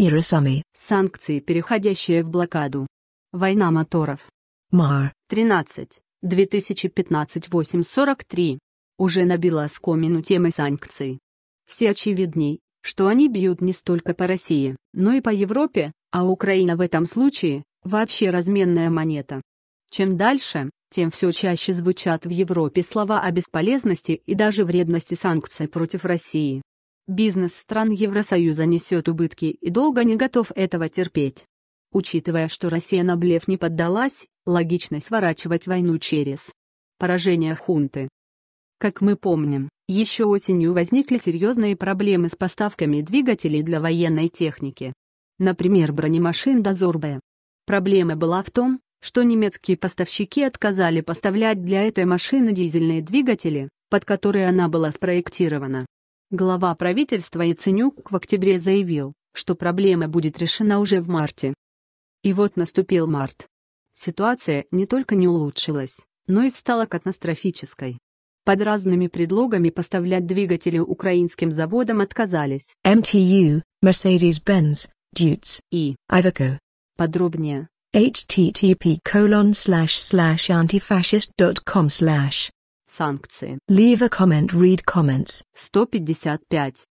Ирисами. Санкции, переходящие в блокаду. Война моторов. Мар. 13. 2015-843. Уже набила скомину темы санкций. Все очевидней, что они бьют не столько по России, но и по Европе, а Украина в этом случае – вообще разменная монета. Чем дальше, тем все чаще звучат в Европе слова о бесполезности и даже вредности санкций против России. Бизнес стран Евросоюза несет убытки и долго не готов этого терпеть. Учитывая, что Россия на блеф не поддалась, логично сворачивать войну через поражение хунты. Как мы помним, еще осенью возникли серьезные проблемы с поставками двигателей для военной техники. Например, бронемашин «Дозорбе». Проблема была в том, что немецкие поставщики отказали поставлять для этой машины дизельные двигатели, под которые она была спроектирована. Глава правительства Яценюк в октябре заявил, что проблема будет решена уже в марте. И вот наступил март. Ситуация не только не улучшилась, но и стала катастрофической. Под разными предлогами поставлять двигатели украинским заводам отказались. MTU, Mercedes-Benz, Dutz и Iveco. Подробнее. http antifascist.com Санкции. Leave a comment, read comments. 155.